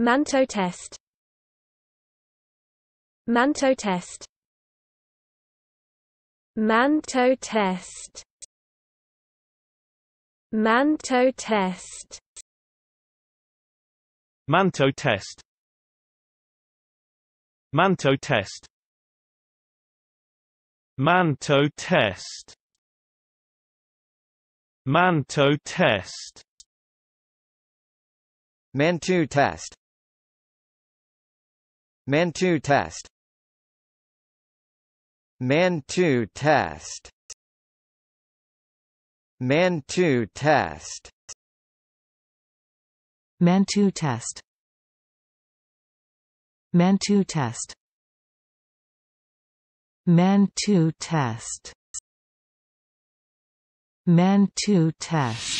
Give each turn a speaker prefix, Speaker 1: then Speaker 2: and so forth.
Speaker 1: Manto test Manto test Manto test Manto test Manto test Manto test Manto test Manto test Manto test Mantu test Mantu test Mantu test Mantu test
Speaker 2: Mantu test Mantu test Mantu test